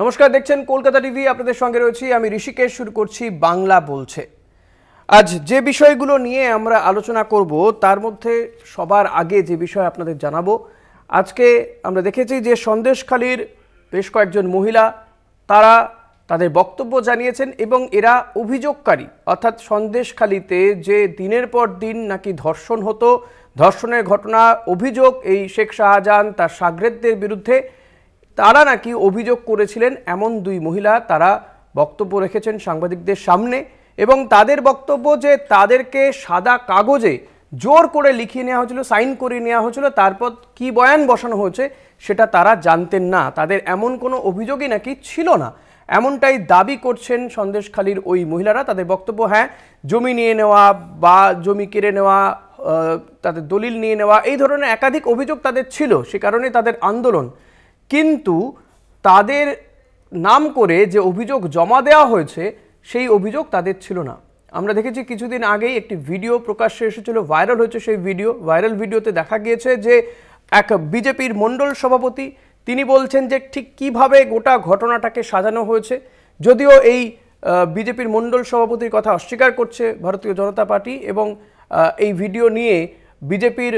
নমস্কার দেখছেন কলকাতা টিভি আপনাদের সঙ্গে রয়েছি আমি ঋষিকেশ শুরু করছি বাংলা বলছে আজ যে বিষয়গুলো নিয়ে আমরা আলোচনা করব তার মধ্যে সবার আগে যে বিষয় আপনাদের জানাবো আজকে আমরা দেখেছি যে সন্দেশখালীর বেশ কয়েকজন মহিলা তারা তাদের বক্তব্য জানিয়েছেন এবং এরা অভিযোগকারী অর্থাৎ সন্দেশখালীতে যে দিনের পর দিন নাকি ধর্ষণ হতো ধর্ষণের ঘটনা অভিযোগ এই শেখ শাহজাহান তার সাগরেদদের বিরুদ্ধে তারা নাকি অভিযোগ করেছিলেন এমন দুই মহিলা তারা বক্তব্য রেখেছেন সাংবাদিকদের সামনে এবং তাদের বক্তব্য যে তাদেরকে সাদা কাগজে জোর করে লিখিয়ে নেওয়া হয়েছিল সাইন করে নেওয়া হয়েছিল তারপর কি বয়ান বসানো হয়েছে সেটা তারা জানতেন না তাদের এমন কোনো অভিযোগই নাকি ছিল না এমনটাই দাবি করছেন সন্দেশখালীর ওই মহিলারা তাদের বক্তব্য হ্যাঁ জমি নিয়ে নেওয়া বা জমি কেড়ে নেওয়া তাদের দলিল নিয়ে নেওয়া এই ধরনের একাধিক অভিযোগ তাদের ছিল সে কারণে তাদের আন্দোলন কিন্তু তাদের নাম করে যে অভিযোগ জমা দেওয়া হয়েছে সেই অভিযোগ তাদের ছিল না আমরা দেখেছি কিছুদিন আগেই একটি ভিডিও প্রকাশ্যে এসেছিল ভাইরাল হয়েছে সেই ভিডিও ভাইরাল ভিডিওতে দেখা গিয়েছে যে এক বিজেপির মণ্ডল সভাপতি তিনি বলছেন যে ঠিক কিভাবে গোটা ঘটনাটাকে সাজানো হয়েছে যদিও এই বিজেপির মণ্ডল সভাপতির কথা অস্বীকার করছে ভারতীয় জনতা পার্টি এবং এই ভিডিও নিয়ে বিজেপির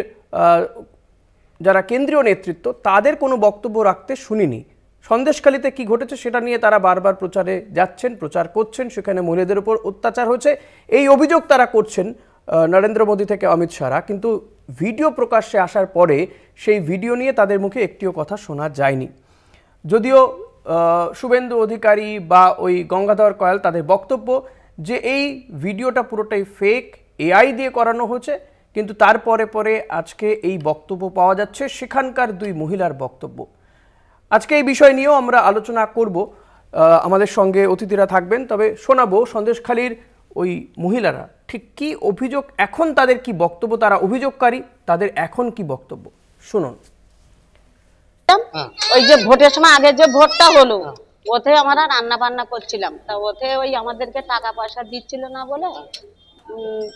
যারা কেন্দ্রীয় নেতৃত্ব তাদের কোনো বক্তব্য রাখতে শুনিনি সন্দেশখালিতে কি ঘটেছে সেটা নিয়ে তারা বারবার প্রচারে যাচ্ছেন প্রচার করছেন সেখানে মহিলাদের উপর অত্যাচার হয়েছে এই অভিযোগ তারা করছেন নরেন্দ্র মোদী থেকে অমিত শাহরা কিন্তু ভিডিও প্রকাশ্যে আসার পরে সেই ভিডিও নিয়ে তাদের মুখে একটিও কথা শোনা যায়নি যদিও শুভেন্দু অধিকারী বা ওই গঙ্গাধর কয়াল তাদের বক্তব্য যে এই ভিডিওটা পুরোটাই ফেক এআই দিয়ে করানো হয়েছে কিন্তু তারপরে পরে আজকে এই বক্তব্য পাওয়া যাচ্ছে সেখানকার দুই মহিলার বক্তব্য আজকে এই বিষয় নিয়েও আমরা আলোচনা করব আমাদের সঙ্গে অতিথিরা থাকবেন তবে শোনাবো সন্দেশখালীর ওই মহিলারা ঠিক কি অভিযোগ এখন তাদের কি বক্তব্য তারা অভিযোগকারী তাদের এখন কি বক্তব্য শুনুন ওই যে ভোটের সময় আগে যে ভোটটা হলো ওতে আমরা রান্না বান্না করছিলাম তা ওতে ওই আমাদেরকে টাকা পয়সা দিচ্ছিল না বলে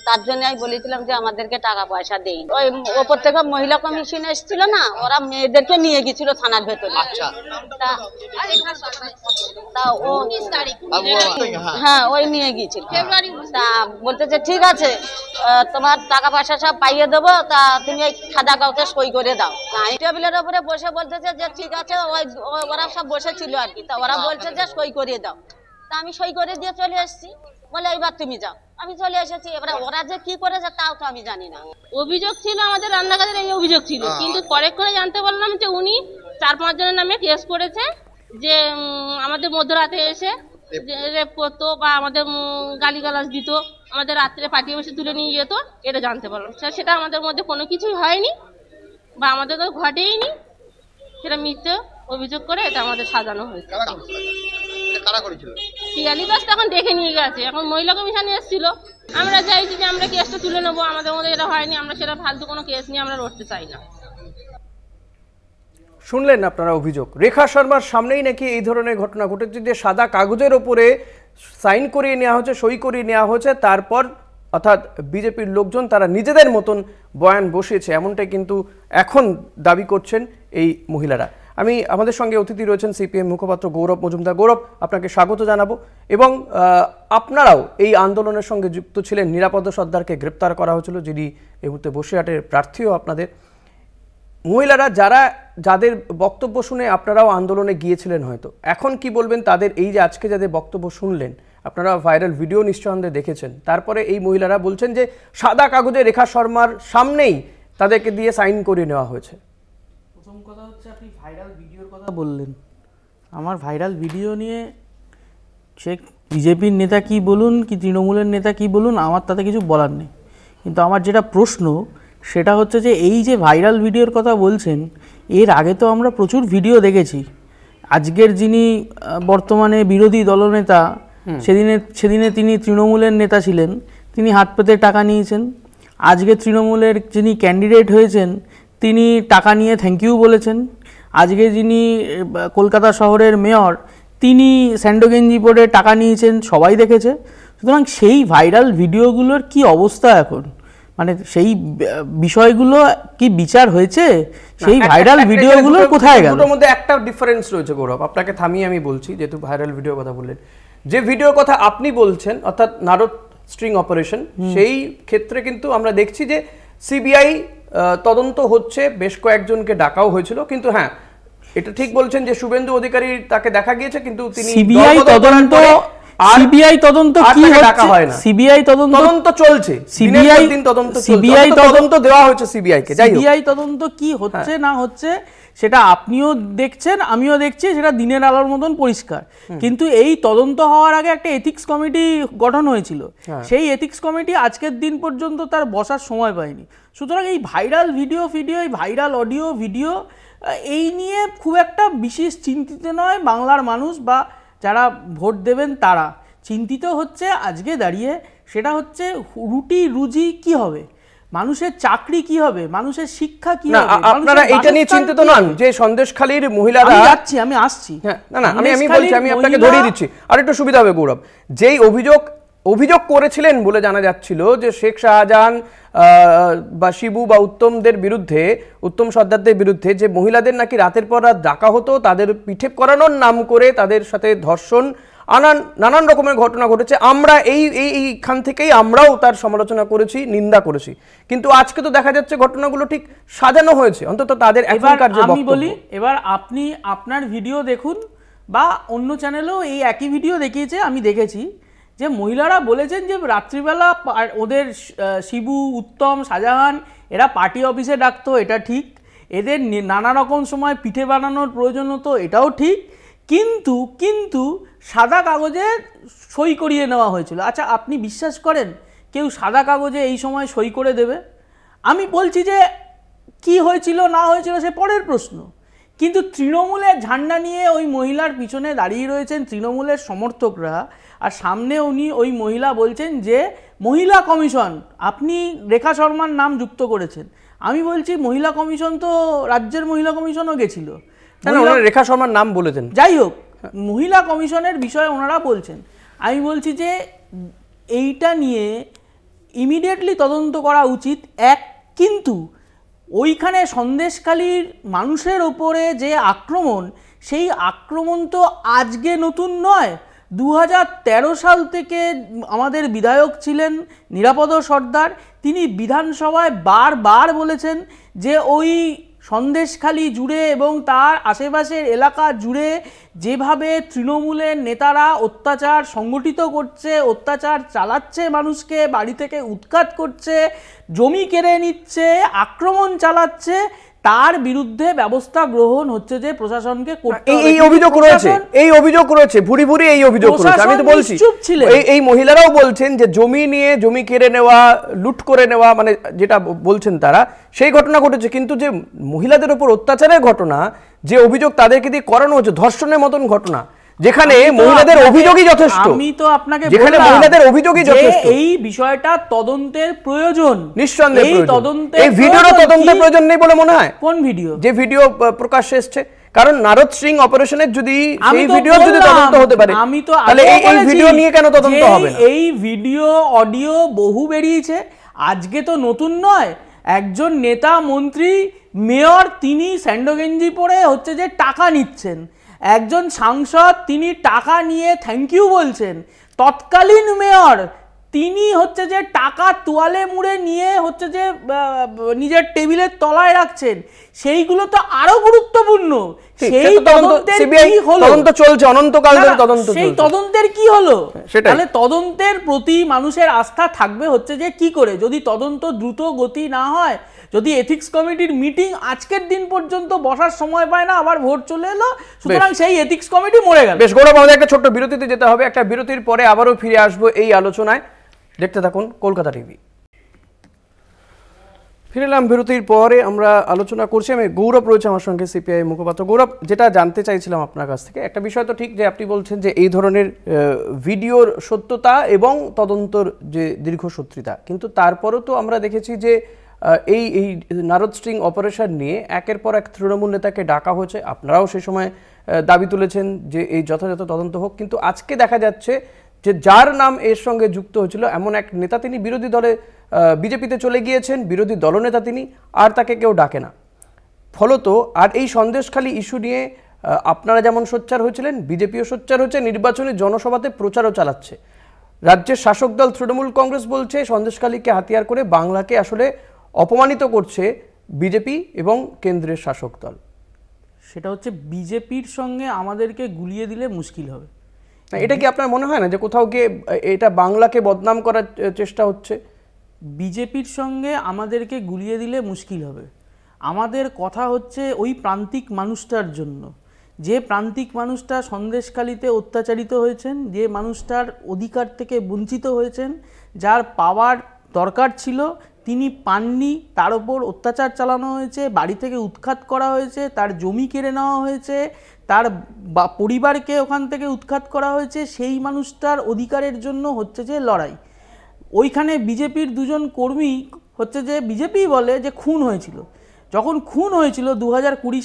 তার জন্য আমি বলেছিলাম যে আমাদেরকে টাকা পয়সা দেই ওই ওপর থেকে মহিলা কমিশন এসেছিল না ওরা মেয়েদেরকে নিয়ে গেছিল থানার ভেতরে আচ্ছা। হ্যাঁ ওই নিয়ে গেছিল তা বলতেছে ঠিক আছে তোমার টাকা পয়সা সব পাইয়ে দেবো তা তুমি ওই খাদা কাউকে সই করে দাও টেবিলের ওপরে বসে বলতেছে যে ঠিক আছে ওই ওরা সব বসেছিল আর কি তা ওরা বলছে যে সই করে দাও তা আমি সই করে দিয়ে চলে এসছি বলে এবার তুমি যাও আমি চলে এসেছি এবারে ওরা যে কি করেছে তাও তো আমি জানি না অভিযোগ ছিল আমাদের রান্নাঘরের এই অভিযোগ ছিল কিন্তু পরে করে জানতে পারলাম যে উনি চার পাঁচ জনের নামে কেস করেছে যে আমাদের মধ্যরাতে এসে রেপ করতো বা আমাদের গালিগালাজ দিত আমাদের রাত্রে পাঠিয়ে বসে তুলে নিয়ে যেত এটা জানতে পারলাম সেটা আমাদের মধ্যে কোনো কিছুই হয়নি বা আমাদের তো ঘটেইনি সেটা মিথ্যে অভিযোগ করে এটা আমাদের সাজানো হয়েছে কারা করেছিল দাস দেখে নিয়ে গেছে এখন মহিলা এসেছিল আমরা চাইছি যে আমরা কেসটা তুলে নেবো আমাদের মধ্যে এটা হয়নি আমরা সেটা ফালতু কোনো কেস নিয়ে আমরা লড়তে চাই না শুনলেন আপনারা অভিযোগ রেখা শর্মার সামনেই নাকি এই ধরনের ঘটনা ঘটেছে যে সাদা কাগজের ওপরে সাইন করিয়ে নেওয়া হচ্ছে সই করিয়ে নেওয়া হয়েছে তারপর অর্থাৎ বিজেপির লোকজন তারা নিজেদের মতন বয়ান বসিয়েছে এমনটাই কিন্তু এখন দাবি করছেন এই মহিলারা আমি আমাদের সঙ্গে অতিথি রয়েছেন সিপিএম মুখপাত্র গৌরব মজুমদার গৌরব আপনাকে স্বাগত জানাবো এবং আপনারাও এই আন্দোলনের সঙ্গে যুক্ত ছিলেন নিরাপদ সর্দারকে গ্রেপ্তার করা হয়েছিল যিনি এই মুহূর্তে বসিরহাটের প্রার্থীও আপনাদের মহিলারা যারা যাদের বক্তব্য শুনে আপনারাও আন্দোলনে গিয়েছিলেন হয়তো এখন কি বলবেন তাদের এই যে আজকে যাদের বক্তব্য শুনলেন আপনারা ভাইরাল ভিডিও নিঃসন্দেহে দেখেছেন তারপরে এই মহিলারা বলছেন যে সাদা কাগজে রেখা শর্মার সামনেই তাদেরকে দিয়ে সাইন করিয়ে নেওয়া হয়েছে প্রথম কথা হচ্ছে আপনি ভাইরাল ভিডিওর কথা বললেন আমার ভাইরাল ভিডিও নিয়ে সে বিজেপির নেতা কি বলুন কি তৃণমূলের নেতা কি বলুন আমার তাতে কিছু বলার নেই কিন্তু আমার যেটা প্রশ্ন সেটা হচ্ছে যে এই যে ভাইরাল ভিডিওর কথা বলছেন এর আগে তো আমরা প্রচুর ভিডিও দেখেছি আজকের যিনি বর্তমানে বিরোধী দলনেতা সেদিনে সেদিনে তিনি তৃণমূলের নেতা ছিলেন তিনি হাত পেতে টাকা নিয়েছেন আজকে তৃণমূলের যিনি ক্যান্ডিডেট হয়েছেন তিনি টাকা নিয়ে থ্যাংক ইউ বলেছেন আজকে যিনি কলকাতা শহরের মেয়র তিনি স্যান্ডোগেঞ্জি পরে টাকা নিয়েছেন সবাই দেখেছে সুতরাং সেই ভাইরাল ভিডিওগুলোর কি অবস্থা এখন মানে সেই বিষয়গুলো কি বিচার হয়েছে সেই ভাইরাল ভিডিওগুলো কোথায় গেল মধ্যে একটা ডিফারেন্স রয়েছে গৌরব আপনাকে থামিয়ে আমি বলছি যেহেতু ভাইরাল ভিডিও কথা বললেন যে ভিডিওর কথা আপনি বলছেন অর্থাৎ নারদ স্ট্রিং অপারেশন সেই ক্ষেত্রে কিন্তু আমরা দেখছি যে সিবিআই তদন্ত হচ্ছে বেশ কয়েকজনকে ডাকাও হয়েছিল কিন্তু হ্যাঁ এটা ঠিক বলছেন যে শুভেন্দু অধিকারী তাকে দেখা গিয়েছে কিন্তু তিনি সিবিআই তদন্ত সিবিআই তদন্ত কি সিবিআই তদন্ত তদন্ত চলছে সিবিআই তদন্ত সিবিআই তদন্ত দেওয়া সিবিআই কে সিবিআই তদন্ত কি হচ্ছে হ্যাঁ। না হচ্ছে সেটা আপনিও দেখছেন আমিও দেখছি সেটা দিনের আলোর মতন পরিষ্কার কিন্তু এই তদন্ত হওয়ার আগে একটা এথিক্স কমিটি গঠন হয়েছিল হ্যাঁ। সেই এথিক্স কমিটি আজকের দিন পর্যন্ত তার বসার সময় পায়নি সুতরাং এই ভাইরাল ভিডিও ফিডিও এই ভাইরাল অডিও ভিডিও এই নিয়ে খুব একটা বিশেষ চিন্তিত নয় বাংলার মানুষ বা যারা ভোট দেবেন তারা চিন্তিত হচ্ছে আজকে দাঁড়িয়ে সেটা হচ্ছে রুটি রুজি কি হবে মানুষের চাকরি কি হবে মানুষের শিক্ষা কি হবে আপনারা এটা নিয়ে চিন্তিত নন যে সন্দেশখালীর মহিলারা আমি যাচ্ছি আমি আসছি হ্যাঁ, না না আমি আমি বলছি আমি আপনাকে ধরিয়ে দিচ্ছি আর একটু সুবিধা হবে গৌরব যেই অভিযোগ অভিযোগ করেছিলেন বলে জানা যাচ্ছিল যে শেখ শাহজাহান বা শিবু বা উত্তমদের বিরুদ্ধে উত্তম সর্দারদের বিরুদ্ধে যে মহিলাদের নাকি রাতের পর রাত ডাকা হতো তাদের পিঠে করানোর নাম করে তাদের সাথে ধর্ষণ আনান নানান রকমের ঘটনা ঘটেছে আমরা এই এই এইখান থেকেই আমরাও তার সমালোচনা করেছি নিন্দা করেছি কিন্তু আজকে তো দেখা যাচ্ছে ঘটনাগুলো ঠিক সাজানো হয়েছে অন্তত তাদের এখনকার আমি বলি এবার আপনি আপনার ভিডিও দেখুন বা অন্য চ্যানেলেও এই একই ভিডিও দেখিয়েছে আমি দেখেছি যে মহিলারা বলেছেন যে রাত্রিবেলা ওদের শিবু উত্তম শাহজাহান এরা পার্টি অফিসে ডাকতো এটা ঠিক এদের নানা রকম সময় পিঠে বানানোর প্রয়োজন হতো এটাও ঠিক কিন্তু কিন্তু সাদা কাগজে সই করিয়ে নেওয়া হয়েছিল আচ্ছা আপনি বিশ্বাস করেন কেউ সাদা কাগজে এই সময় সই করে দেবে আমি বলছি যে কি হয়েছিল না হয়েছিল সে পরের প্রশ্ন কিন্তু তৃণমূলের ঝান্ডা নিয়ে ওই মহিলার পিছনে দাঁড়িয়ে রয়েছেন তৃণমূলের সমর্থকরা আর সামনে উনি ওই মহিলা বলছেন যে মহিলা কমিশন আপনি রেখা শর্মার নাম যুক্ত করেছেন আমি বলছি মহিলা কমিশন তো রাজ্যের মহিলা কমিশনও গেছিল রেখা শর্মার নাম বলেছেন যাই হোক মহিলা কমিশনের বিষয়ে ওনারা বলছেন আমি বলছি যে এইটা নিয়ে ইমিডিয়েটলি তদন্ত করা উচিত এক কিন্তু ওইখানে সন্দেশকালীর মানুষের ওপরে যে আক্রমণ সেই আক্রমণ তো আজকে নতুন নয় দু সাল থেকে আমাদের বিধায়ক ছিলেন নিরাপদ সর্দার তিনি বিধানসভায় বারবার বলেছেন যে ওই সন্দেশখালি জুড়ে এবং তার আশেপাশের এলাকা জুড়ে যেভাবে তৃণমূলের নেতারা অত্যাচার সংগঠিত করছে অত্যাচার চালাচ্ছে মানুষকে বাড়ি থেকে উৎখাত করছে জমি কেড়ে নিচ্ছে আক্রমণ চালাচ্ছে তার বিরুদ্ধে ব্যবস্থা গ্রহণ হচ্ছে যে প্রশাসনকে এই অভিযোগ রয়েছে এই অভিযোগ রয়েছে ভুরি ভুরি এই অভিযোগ রয়েছে আমি তো বলছি এই মহিলারাও বলছেন যে জমি নিয়ে জমি কেড়ে নেওয়া লুট করে নেওয়া মানে যেটা বলছেন তারা সেই ঘটনা ঘটেছে কিন্তু যে মহিলাদের উপর অত্যাচারের ঘটনা যে অভিযোগ তাদেরকে দিয়ে করানো হচ্ছে ধর্ষণের মতন ঘটনা যেখানে মহিলাদের অভিযোগই যথেষ্ট আমি তো আপনাকে যেখানে মহিলাদের অভিযোগই যথেষ্ট এই বিষয়টা তদন্তের প্রয়োজন নিঃসন্দেহে এই তদন্তে এই ভিডিওর তদন্তের প্রয়োজন নেই বলে মনে হয় কোন ভিডিও যে ভিডিও প্রকাশ এসেছে কারণ নারদ সিং অপারেশনের যদি এই ভিডিও যদি তদন্ত হতে পারে আমি তো তাহলে এই ভিডিও নিয়ে কেন তদন্ত হবে না এই ভিডিও অডিও বহু বেরিয়েছে আজকে তো নতুন নয় একজন নেতা মন্ত্রী মেয়র তিনি স্যান্ডোগেঞ্জি পরে হচ্ছে যে টাকা নিচ্ছেন একজন সাংসদ তিনি টাকা নিয়ে থ্যাংক ইউ বলছেন তৎকালীন মেয়র তিনি হচ্ছে যে টাকা তোয়ালে মুড়ে নিয়ে হচ্ছে যে নিজের টেবিলের তলায় রাখছেন সেইগুলো তো আরো গুরুত্বপূর্ণ সেই তদন্তের কি হলো তদন্ত চলছে অনন্তকাল ধরে তদন্ত সেই তদন্তের কি হলো হ্যাঁ, তাহলে তদন্তের প্রতি মানুষের আস্থা থাকবে হচ্ছে যে কি করে যদি তদন্ত দ্রুত গতি না হয় যদি এথিক্স কমিটির মিটিং আজকের দিন পর্যন্ত বসার সময় পায় না আবার ভোট চলে এলো সুতরাং সেই এথিক্স কমিটি মরে গেল বেশ গৌরব আমাদের একটা ছোট্ট বিরতিতে যেতে হবে একটা বিরতির পরে আবারও ফিরে আসবো এই আলোচনায় দেখতে থাকুন কলকাতা টিভি এলাম বিরতির পরে আমরা আলোচনা করছি আমি গৌরব রয়েছে আমার সঙ্গে সিপিআই মুখপাত্র গৌরব যেটা জানতে চাইছিলাম আপনার কাছ থেকে একটা বিষয় তো ঠিক যে আপনি বলছেন যে এই ধরনের ভিডিওর সত্যতা এবং তদন্তর যে দীর্ঘ দীর্ঘসূত্রিতা কিন্তু তারপরও তো আমরা দেখেছি যে এই এই নারদ স্ট্রিং অপারেশন নিয়ে একের পর এক তৃণমূল নেতাকে ডাকা হয়েছে আপনারাও সে সময় দাবি তুলেছেন যে এই যথাযথ তদন্ত হোক কিন্তু আজকে দেখা যাচ্ছে যে যার নাম এর সঙ্গে যুক্ত হয়েছিল এমন এক নেতা তিনি বিরোধী দলে বিজেপিতে চলে গিয়েছেন বিরোধী দলনেতা তিনি আর তাকে কেউ ডাকে না ফলত আর এই সন্দেশখালী ইস্যু নিয়ে আপনারা যেমন সোচ্চার হয়েছিলেন বিজেপিও সোচ্চার হয়েছে নির্বাচনী জনসভাতে প্রচারও চালাচ্ছে রাজ্যের শাসক দল তৃণমূল কংগ্রেস বলছে সন্দেশখালীকে হাতিয়ার করে বাংলাকে আসলে অপমানিত করছে বিজেপি এবং কেন্দ্রের শাসক দল সেটা হচ্ছে বিজেপির সঙ্গে আমাদেরকে গুলিয়ে দিলে মুশকিল হবে এটা কি আপনার মনে হয় না যে কোথাও গিয়ে এটা বাংলাকে বদনাম করার চেষ্টা হচ্ছে বিজেপির সঙ্গে আমাদেরকে গুলিয়ে দিলে মুশকিল হবে আমাদের কথা হচ্ছে ওই প্রান্তিক মানুষটার জন্য যে প্রান্তিক মানুষটা সন্দেশকালীতে অত্যাচারিত হয়েছেন যে মানুষটার অধিকার থেকে বঞ্চিত হয়েছেন যার পাওয়ার দরকার ছিল তিনি পাননি তার ওপর অত্যাচার চালানো হয়েছে বাড়ি থেকে উৎখাত করা হয়েছে তার জমি কেড়ে নেওয়া হয়েছে তার পরিবারকে ওখান থেকে উৎখাত করা হয়েছে সেই মানুষটার অধিকারের জন্য হচ্ছে যে লড়াই ওইখানে বিজেপির দুজন কর্মী হচ্ছে যে বিজেপি বলে যে খুন হয়েছিল যখন খুন হয়েছিল দু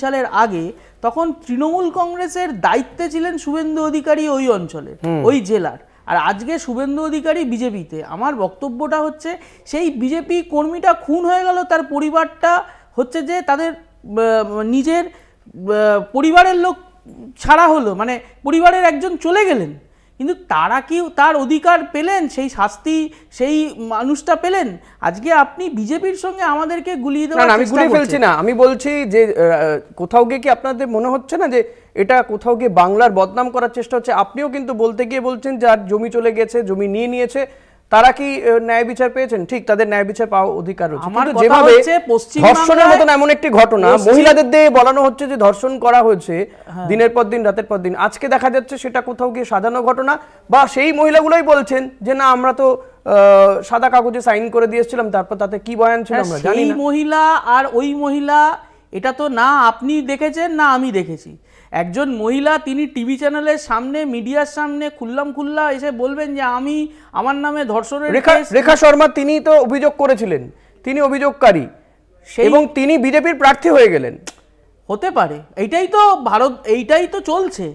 সালের আগে তখন তৃণমূল কংগ্রেসের দায়িত্বে ছিলেন শুভেন্দু অধিকারী ওই অঞ্চলে ওই জেলার আর আজকে শুভেন্দু অধিকারী বিজেপিতে আমার বক্তব্যটা হচ্ছে সেই বিজেপি কর্মীটা খুন হয়ে গেল তার পরিবারটা হচ্ছে যে তাদের নিজের পরিবারের লোক ছাড়া হলো মানে পরিবারের একজন চলে গেলেন কিন্তু তারা কি তার অধিকার পেলেন সেই শাস্তি সেই মানুষটা পেলেন আজকে আপনি বিজেপির সঙ্গে আমাদেরকে গুলিয়ে দেওয়া আমি গুলিয়ে ফেলছি না আমি বলছি যে কোথাও গিয়ে কি আপনাদের মনে হচ্ছে না যে এটা কোথাও গিয়ে বাংলার বদনাম করার চেষ্টা হচ্ছে আপনিও কিন্তু বলতে গিয়ে বলছেন যার জমি চলে গেছে জমি নিয়ে নিয়েছে তারা কি ন্যায় বিচার পেয়েছেন ঠিক তাদের ন্যায় বিচার পাওয়া অধিকার রয়েছে কিন্তু যেভাবে ধর্ষণের মতন এমন একটি ঘটনা মহিলাদের দিয়ে বলানো হচ্ছে যে ধর্ষণ করা হয়েছে হ্যাঁ। দিনের পর দিন রাতের পর দিন আজকে দেখা যাচ্ছে সেটা কোথাও গিয়ে সাজানো ঘটনা বা সেই মহিলাগুলোই বলছেন যে না আমরা তো সাদা কাগজে সাইন করে দিয়েছিলাম তারপর তাতে কি বয়ান ছিল হ্যাঁ, আমরা জানি মহিলা আর ওই মহিলা এটা তো না আপনি দেখেছেন না আমি দেখেছি একজন মহিলা তিনি টিভি চ্যানেলের সামনে মিডিয়ার সামনে খুল্লাম খুল্লা এসে বলবেন যে আমি আমার নামে ধর্ষণের রেখা রেখা শর্মা তিনি তো অভিযোগ করেছিলেন তিনি অভিযোগকারী এবং তিনি বিজেপির প্রার্থী হয়ে গেলেন হতে পারে এইটাই তো ভারত এইটাই তো চলছে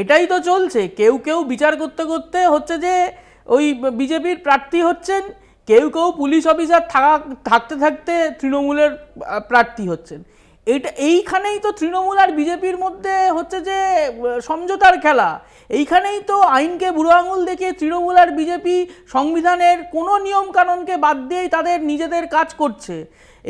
এটাই তো চলছে কেউ কেউ বিচার করতে করতে হচ্ছে যে ওই বিজেপির প্রার্থী হচ্ছেন কেউ কেউ পুলিশ অফিসার থাকা থাকতে থাকতে তৃণমূলের প্রার্থী হচ্ছেন এটা এইখানেই তো তৃণমূল আর বিজেপির মধ্যে হচ্ছে যে সমঝোতার খেলা এইখানেই তো আইনকে বুড়ো আঙুল দেখিয়ে তৃণমূল আর বিজেপি সংবিধানের কোনো নিয়মকানুনকে বাদ দিয়েই তাদের নিজেদের কাজ করছে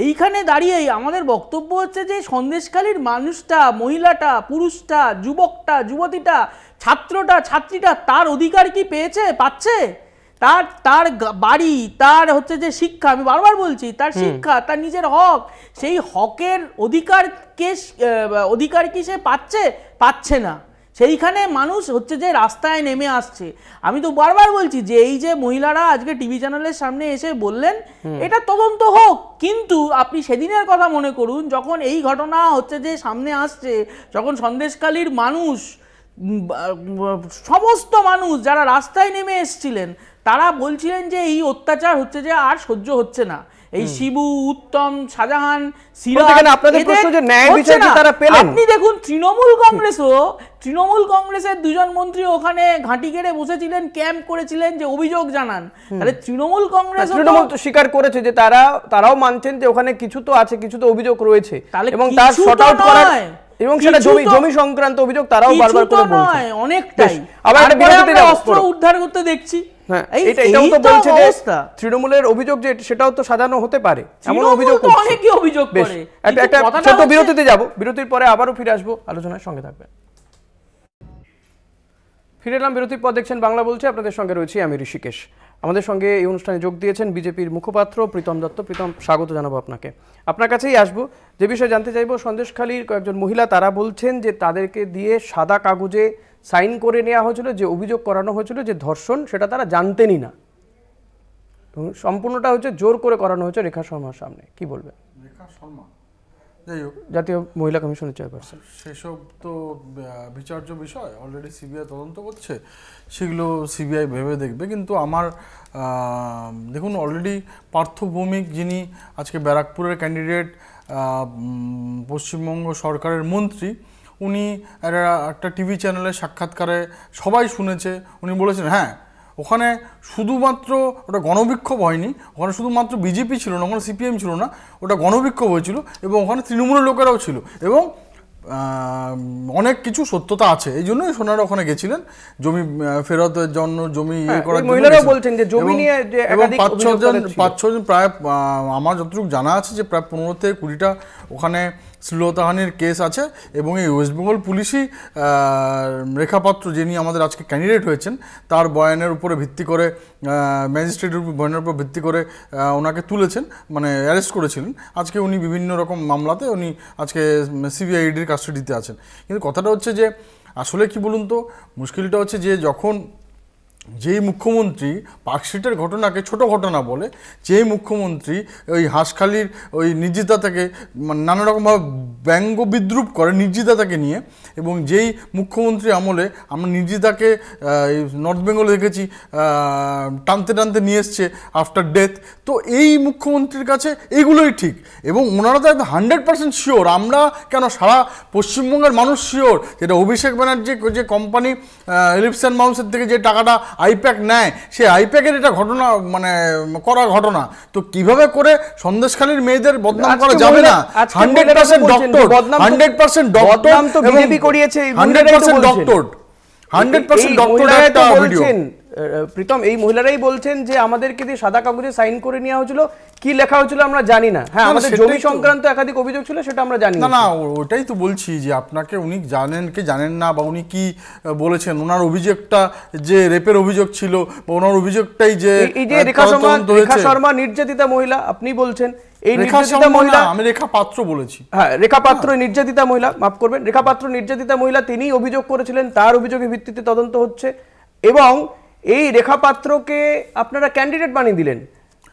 এইখানে দাঁড়িয়েই আমাদের বক্তব্য হচ্ছে যে সন্দেশখালীর মানুষটা মহিলাটা পুরুষটা যুবকটা যুবতীটা ছাত্রটা ছাত্রীটা তার অধিকার কি পেয়েছে পাচ্ছে তার তার বাড়ি তার হচ্ছে যে শিক্ষা আমি বারবার বলছি তার শিক্ষা তার নিজের হক সেই হকের অধিকারকে অধিকার কি সে পাচ্ছে পাচ্ছে না সেইখানে মানুষ হচ্ছে যে রাস্তায় নেমে আসছে আমি তো বারবার বলছি যে এই যে মহিলারা আজকে টিভি চ্যানেলের সামনে এসে বললেন এটা তদন্ত হোক কিন্তু আপনি সেদিনের কথা মনে করুন যখন এই ঘটনা হচ্ছে যে সামনে আসছে যখন সন্দেশকালীর মানুষ সমস্ত মানুষ যারা রাস্তায় নেমে এসছিলেন তারা বলছিলেন যে এই অত্যাচার হচ্ছে যে আর সহ্য হচ্ছে না এই শিবু উত্তম শাহজাহান আপনি দেখুন তৃণমূল কংগ্রেসও তৃণমূল কংগ্রেসের দুজন মন্ত্রী ওখানে ঘাঁটি কেড়ে বসেছিলেন ক্যাম্প করেছিলেন যে অভিযোগ জানান তাহলে তৃণমূল কংগ্রেস তৃণমূল তো স্বীকার করেছে যে তারা তারাও মানছেন যে ওখানে কিছু তো আছে কিছু তো অভিযোগ রয়েছে এবং তার শর্ট আউট করার এবং সেটা জমি জমি সংক্রান্ত অভিযোগ তারাও বারবার করে বলছে অনেকটাই আবার একটা বিরতিতে অস্ত্র উদ্ধার করতে দেখছি হ্যাঁ, সেটাও তো হতে পারে বিরতির পরে আবারও ফিরে আসবো সঙ্গে ফিরে এলাম বিরতির পর দেখছেন বাংলা বলছে আপনাদের সঙ্গে রয়েছি আমি ঋষিকেশ আমাদের সঙ্গে এই অনুষ্ঠানে যোগ দিয়েছেন বিজেপির মুখপাত্র প্রীতম দত্ত প্রীতম স্বাগত জানাবো আপনাকে আপনার কাছেই আসবো যে বিষয়ে জানতে চাইব সন্দেশখালীর কয়েকজন মহিলা তারা বলছেন যে তাদেরকে দিয়ে সাদা কাগজে সাইন করে নেওয়া হয়েছিল যে অভিযোগ করানো হয়েছিল যে ধর্ষণ সেটা তারা জানতেনই না সম্পূর্ণটা হচ্ছে জোর করে করানো হয়েছে রেখা শর্মার সামনে কি বলবেন রেখা শর্মা জাতীয় মহিলা কমিশনের চেয়ারপারসন সেসব তো বিচার্য বিষয় অলরেডি সিবিআই তদন্ত করছে সেগুলো সিবিআই ভেবে দেখবে কিন্তু আমার দেখুন অলরেডি পার্থ ভৌমিক যিনি আজকে ব্যারাকপুরের ক্যান্ডিডেট পশ্চিমবঙ্গ সরকারের মন্ত্রী উনি একটা টিভি চ্যানেলে সাক্ষাৎকারে সবাই শুনেছে উনি বলেছেন হ্যাঁ ওখানে শুধুমাত্র ওটা গণবিক্ষোভ হয়নি ওখানে শুধুমাত্র বিজেপি ছিল না ওখানে সিপিএম ছিল না ওটা গণবিক্ষোভ হয়েছিল এবং ওখানে তৃণমূলের লোকেরাও ছিল এবং অনেক কিছু সত্যতা আছে এই জন্যই সোনারা ওখানে গেছিলেন জমি ফেরতের জন্য জমি ইয়ে হ্যাঁ, করার মহিলারা বলছেন যে জমি নিয়ে এবং পাঁচ ছজন পাঁচ ছজন প্রায় আমার যতটুকু জানা আছে যে প্রায় পনেরো থেকে কুড়িটা ওখানে শ্লীলতাহানির কেস আছে এবং এই ওয়েস্টবেঙ্গল পুলিশই রেখাপাত্র যিনি আমাদের আজকে ক্যান্ডিডেট হয়েছেন তার বয়ানের উপরে ভিত্তি করে ম্যাজিস্ট্রেটের বয়ানের উপর ভিত্তি করে ওনাকে তুলেছেন মানে অ্যারেস্ট করেছিলেন আজকে উনি বিভিন্ন রকম মামলাতে উনি আজকে সিবিআইডির কাস্টডিতে আছেন কিন্তু কথাটা হচ্ছে যে আসলে কি বলুন তো মুশকিলটা হচ্ছে যে যখন যেই মুখ্যমন্ত্রী পার্কশিটের ঘটনাকে ছোট ঘটনা বলে যেই মুখ্যমন্ত্রী ওই হাঁসখালির ওই নির্যাতাকে মানে নানা রকমভাবে ব্যঙ্গ বিদ্রুপ করে তাকে নিয়ে এবং যেই মুখ্যমন্ত্রী আমলে আমরা নির্জিতাকে নর্থ বেঙ্গলে দেখেছি টানতে টানতে নিয়ে এসছে আফটার ডেথ তো এই মুখ্যমন্ত্রীর কাছে এগুলোই ঠিক এবং ওনারা তো একদম হান্ড্রেড পার্সেন্ট শিওর আমরা কেন সারা পশ্চিমবঙ্গের মানুষ শিওর যেটা অভিষেক ব্যানার্জি যে কোম্পানি এলিপসান মাউন্সের থেকে যে টাকাটা আইপ্যাক নেয় সে আইপ্যাকের এটা ঘটনা মানে করা ঘটনা তো কিভাবে করে সন্দেশখালীর মেয়েদের বদনাম করা যাবে না hundred percent doctor hundred percent doctor hundred percent doctor hundred percent doctor একটা ভিডিও প্রীতম এই মহিলারাই বলছেন যে আমাদেরকে দিয়ে সাদা কাগজে সাইন করে নেওয়া হয়েছিল কি লেখা হয়েছিল আমরা জানি না হ্যাঁ আমাদের জমি সংক্রান্ত একাধিক অভিযোগ ছিল সেটা আমরা জানি না না ওটাই তো বলছি যে আপনাকে উনি জানেন কি জানেন না বা উনি কি বলেছেন ওনার অভিযোগটা যে রেপের অভিযোগ ছিল বা ওনার অভিযোগটাই যে এই যে রেখা শর্মা রেখা শর্মা নির্যাতিতা মহিলা আপনি বলছেন এই নির্যাতিতা মহিলা আমি রেখা পাত্র বলেছি হ্যাঁ রেখা পাত্র নির্যাতিতা মহিলা মাফ করবেন রেখা পাত্র নির্যাতিতা মহিলা তিনিই অভিযোগ করেছিলেন তার অভিযোগের ভিত্তিতে তদন্ত হচ্ছে এবং এই রেখা পাত্রকে আপনারা ক্যান্ডিডেট বানিয়ে দিলেন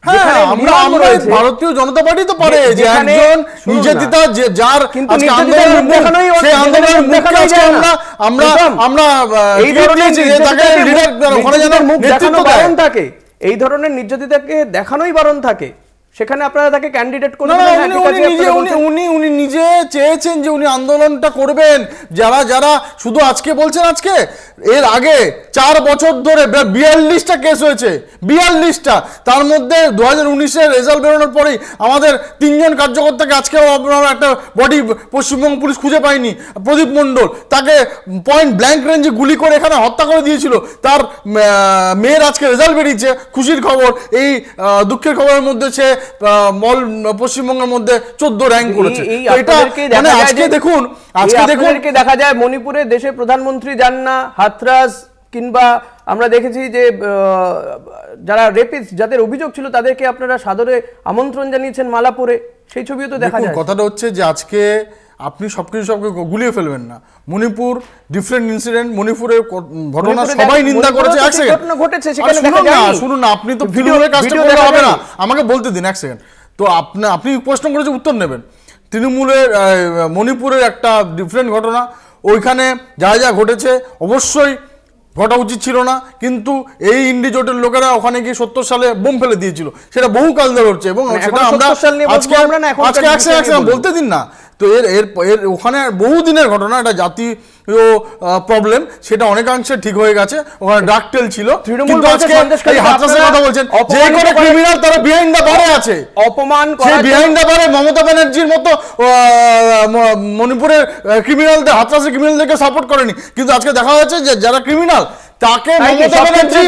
হ্যাঁ, ভারতীয় জনতা পার্টি তো পারে যে একজন নির্যাতিতা যার আমরা আমরা মানে এই ধরনের নির্যাতিতাকে দেখানোই বারণ থাকে সেখানে আপনারা তাকে ক্যান্ডিডেট করে উনি উনি নিজে চেয়েছেন যে উনি আন্দোলনটা করবেন যারা যারা শুধু আজকে বলছেন আজকে এর আগে চার বছর ধরে বিয়াল্লিশটা কেস হয়েছে বিয়াল্লিশটা তার মধ্যে দু হাজার উনিশের রেজাল্ট বেরোনোর পরেই আমাদের তিনজন কার্যকর্তাকে আজকেও আপনারা একটা বডি পশ্চিমবঙ্গ পুলিশ খুঁজে পায়নি প্রদীপ মণ্ডল তাকে পয়েন্ট ব্ল্যাঙ্ক রেঞ্জে গুলি করে এখানে হত্যা করে দিয়েছিল তার মেয়ের আজকে রেজাল্ট বেরিয়েছে খুশির খবর এই দুঃখের খবরের মধ্যে সে মল পশ্চিমবঙ্গের মধ্যে চোদ্দ র্যাঙ্ক করেছে মানে আজকে দেখুন আজকে দেখুন দেখা যায় মণিপুরে দেশে প্রধানমন্ত্রী যান না হাতরাস কিংবা আমরা দেখেছি যে যারা রেপিস যাদের অভিযোগ ছিল তাদেরকে আপনারা সাদরে আমন্ত্রণ জানিয়েছেন মালাপুরে সেই ছবিও তো দেখা যায় কথাটা হচ্ছে যে আজকে আপনি সব কিছু সবকে গুলিয়ে ফেলবেন না মণিপুর ডিফারেন্ট ইনসিডেন্ট মণিপুরের ঘটনা সবাই নিন্দা করেছে এক সেকেন্ড ঘটেছে সেখানে দেখা যায় শুনুন না আপনি তো ভিডিওর কাজটা করলে হবে না আমাকে বলতে দিন এক সেকেন্ড তো আপনি আপনি প্রশ্ন করেছে উত্তর নেবেন তৃণমূলের মণিপুরের একটা ডিফারেন্ট ঘটনা ওইখানে যা যা ঘটেছে অবশ্যই ঘটা উচিত ছিল না কিন্তু এই ইন্ডিজোটের লোকেরা ওখানে গিয়ে সত্তর সালে বোম ফেলে দিয়েছিল সেটা বহু কাল ধরে হচ্ছে এবং মানে সেটা আমরা আজকে আজকে বলতে দিন না তো এর এর ওখানে বহু দিনের ঘটনা এটা জাতি প্রবলেম সেটা অনেকাংশে ঠিক হয়ে গেছে ওখানে ডাকটেল ছিল কিন্তু আজকে এই কথা বলছেন যে কোনো ক্রিমিনাল তারা বিহাইন্ড দ্য বারে আছে অপমান বিহাইন্ড দ্য বারে মমতা ব্যানার্জির মতো মণিপুরের ক্রিমিনালদের ক্রিমিনালদেরকে সাপোর্ট করেনি কিন্তু আজকে দেখা যাচ্ছে যে যারা ক্রিমিনাল তাকে মমতা ব্যানার্জি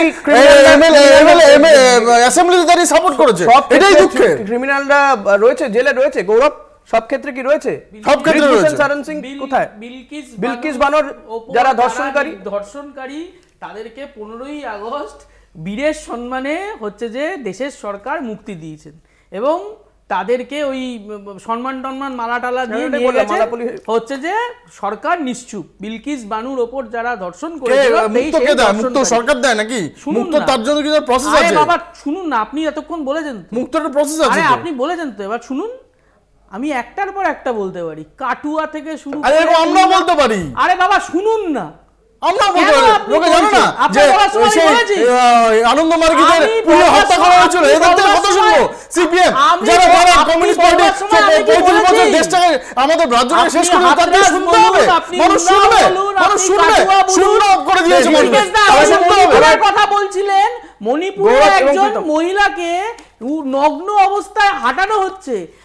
অ্যাসেম্বলিতে দাঁড়িয়ে সাপোর্ট করেছে এটাই ক্রিমিনালরা রয়েছে জেলে রয়েছে গৌরব সব ক্ষেত্রে কি রয়েছে সব ক্ষেত্রে রয়েছে সিং কোথায় বিলকিস বিলকিস বানর যারা ধর্ষণকারী ধর্ষণকারী তাদেরকে আগস্ট বীরের সম্মানে হচ্ছে যে দেশের সরকার মুক্তি দিয়েছেন এবং তাদেরকে ওই সম্মান টম্মান মালা টালা দিয়ে নিয়ে গেছে হচ্ছে যে সরকার নিশ্চুপ বিলকিস বানুর ওপর যারা ধর্ষণ করেছিল মুক্ত কে দেয় মুক্ত সরকার দেয় নাকি মুক্ত তার জন্য কি প্রসেস আছে বাবা শুনুন না আপনি এতক্ষণ বলেছেন মুক্তটা প্রসেস আছে আপনি বলেছেন তো এবার শুনুন আমি একটার পর একটা বলতে পারি কাটুয়া থেকে শুরু আরে আমরা বলতে পারি আরে বাবা শুনুন না আমরা বলতে পারি লোকে জানো না যে আনন্দ পুরো হত্যা করা হয়েছিল এদের থেকে কত শুনবো সিপিএম যারা কমিউনিস্ট পার্টি পঁয়ত্রিশ বছর দেশটাকে আমাদের রাজ্যকে শেষ করে শুনতে হবে মানুষ শুনবে মানুষ শুনবে করে দিয়েছে মানুষ কথা বলছিলেন মণিপুরে একজন মহিলাকে নগ্ন অবস্থায় হাঁটানো হচ্ছে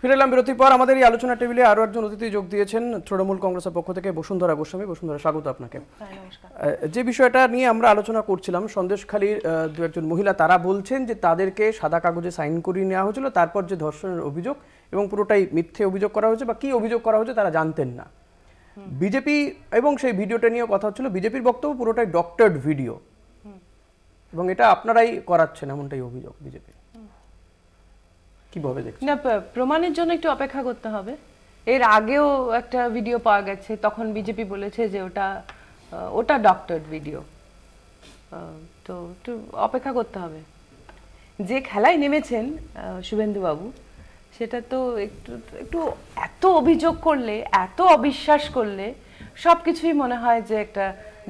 ফিরে এলাম বিরতির পর আমাদের এই আলোচনা টেবিলে আরও একজন অতিথি যোগ দিয়েছেন তৃণমূল কংগ্রেসের পক্ষ থেকে বসুন্ধরা গোস্বামী বসুন্ধরা স্বাগত আপনাকে হ্যাঁ, যে বিষয়টা নিয়ে আমরা আলোচনা করছিলাম সন্দেশখালীর দু একজন মহিলা তারা বলছেন যে তাদেরকে সাদা কাগজে সাইন করিয়ে নেওয়া হয়েছিল তারপর যে ধর্ষণের অভিযোগ এবং পুরোটাই মিথ্যে অভিযোগ করা হয়েছে বা কি অভিযোগ করা হয়েছে তারা জানতেন না বিজেপি এবং সেই ভিডিওটা নিয়ে কথা হচ্ছিল বিজেপির বক্তব্য পুরোটাই ডক্টরড ভিডিও এবং এটা আপনারাই করাচ্ছেন এমনটাই অভিযোগ বিজেপির কিভাবে দেখছেন না প্রমাণের জন্য একটু অপেক্ষা করতে হবে এর আগেও একটা ভিডিও পাওয়া গেছে তখন বিজেপি বলেছে যে ওটা ওটা ডক্টর ভিডিও তো একটু অপেক্ষা করতে হবে যে খেলায় নেমেছেন শুভেন্দুবাবু সেটা তো একটু একটু এত অভিযোগ করলে এত অবিশ্বাস করলে সব কিছুই মনে হয় যে একটা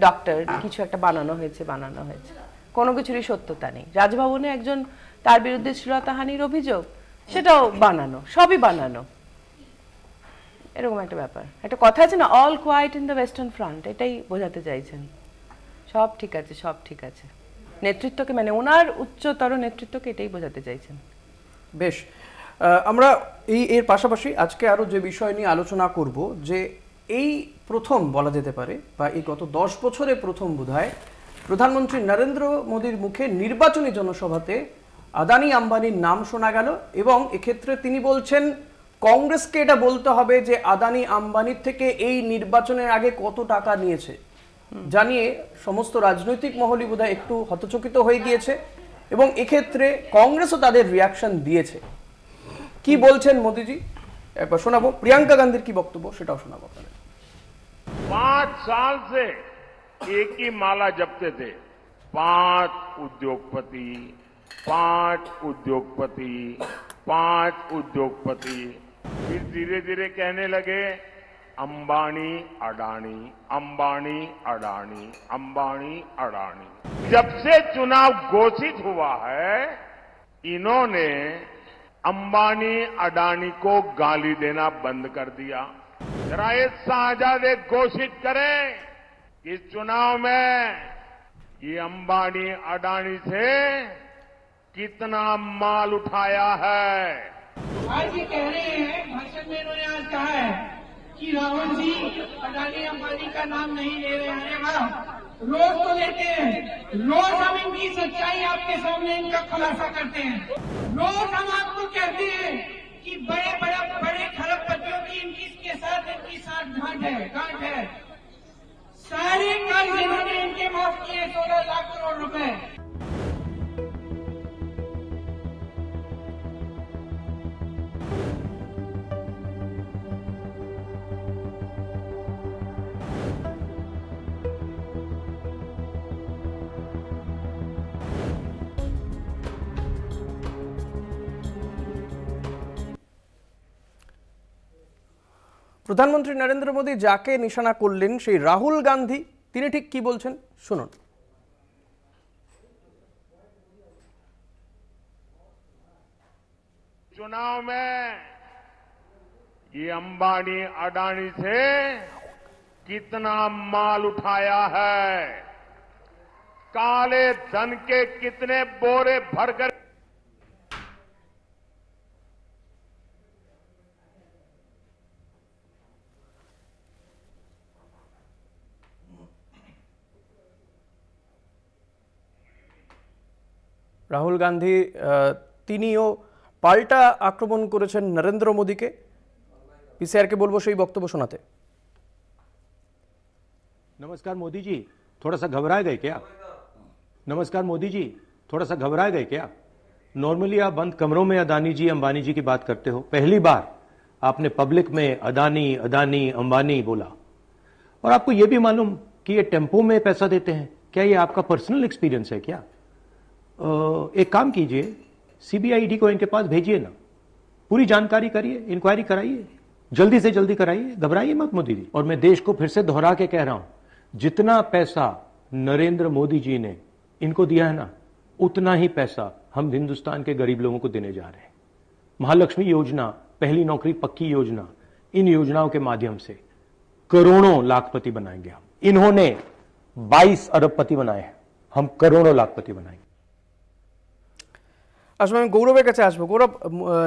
ডক্টর কিছু একটা বানানো হয়েছে বানানো হয়েছে কোনো কিছুরই সত্যতা নেই রাজভবনে একজন তার বিরুদ্ধে শ্লীলতাহানির অভিযোগ সেটাও বানানো সবই বানানো এরকম একটা ব্যাপার একটা কথা আছে না All Quiet in the Western Front এটাই বোঝাতে চাইছেন সব ঠিক আছে সব ঠিক আছে নেতৃত্বকে মানে ওনার উচ্চতর নেতৃত্বকে এটাই বোঝাতে চাইছেন বেশ আমরা এই এর পাশাপাশি আজকে আরও যে বিষয় নিয়ে আলোচনা করব যে এই প্রথম বলা যেতে পারে বা এই গত দশ বছরে প্রথম বোধ প্রধানমন্ত্রী নরেন্দ্র মোদীর মুখে নির্বাচনী জনসভাতে আদানি আম্বানির নাম শোনা গেল এবং এক্ষেত্রে তিনি বলছেন কংগ্রেসকে এটা বলতে হবে যে আদানি আম্বানির থেকে এই নির্বাচনের আগে কত টাকা নিয়েছে জানিয়ে সমস্ত রাজনৈতিক মহলই বোধহয় একটু হতচকিত হয়ে গিয়েছে এবং এক্ষেত্রে কংগ্রেসও তাদের রিয়াকশন দিয়েছে কি বলছেন মোদিজি একবার শোনাবো প্রিয়াঙ্কা গান্ধীর কি বক্তব্য সেটাও শোনাবো আপনাদের पांच साल से एक ही माला जपते पांच उद्योगपति पांच उद्योगपति फिर धीरे धीरे कहने लगे अंबानी अडानी अंबानी अडानी अंबानी अडानी जब से चुनाव घोषित हुआ है इन्होंने अंबानी अडानी को गाली देना बंद कर दिया जरा ये शाहजादे घोषित करें कि चुनाव में ये अंबानी अडानी से कितना माल उठाया है भाई जी कह रहे हैं भाषण में इन्होंने आज कहा है कि रावण जी अडानी अंबानी का नाम नहीं ले रहे हैं हाँ रोज तो लेते हैं रोज हम इनकी सच्चाई आपके सामने इनका खुलासा करते हैं रोज हम आपको कहते हैं कि बड़े बड़े बड़े खरबपतियों की इनकी इसके साथ इनकी साथ घाट है घाट है सारे कर्ज इन्होंने इनके माफ किए सोलह लाख करोड़ रुपए প্রধানমন্ত্রী নরেন্দ্র মোদী যাকে নিশানা করলেন সেই রাহুল গান্ধী তিনি ঠিক কি বলছেন শুনুন चुनाव में ये अंबानी अडानी से कितना माल उठाया है काले धन के कितने बोरे भरकर राहुल गांधी पाल्टा आक्रमण कर नरेंद्र मोदी के पीसीआर के बोलो से বক্তব্য शुनाते नमस्कार मोदी जी थोड़ा सा घबराए गए क्या नमस्कार मोदी जी थोड़ा सा घबराए गए क्या नॉर्मली आप बंद कमरों में अदानी जी अंबानी जी की बात करते हो पहली बार आपने पब्लिक में अदानी अदानी अंबानी बोला और आपको यह भी मालूम कि ये टेम्पो में पैसा देते हैं क्या ये आपका पर्सनल एक्सपीरियंस है क्या एक काम कीजिए सीबीआईडी को इनके पास भेजिए ना पूरी जानकारी करिए इंक्वायरी कराइए जल्दी से जल्दी कराइए घबराइए मत मोदी जी और मैं देश को फिर से दोहरा के कह रहा हूं जितना पैसा नरेंद्र मोदी जी ने इनको दिया है ना उतना ही पैसा हम हिंदुस्तान के गरीब लोगों को देने जा रहे हैं महालक्ष्मी योजना पहली नौकरी पक्की योजना इन योजनाओं के माध्यम से करोड़ों लाखपति बनाएंगे हम इन्होंने 22 अरबपति बनाए हैं हम करोड़ों लाखपति बनाएंगे আসলে আমি গৌরবের কাছে আসবো গৌরব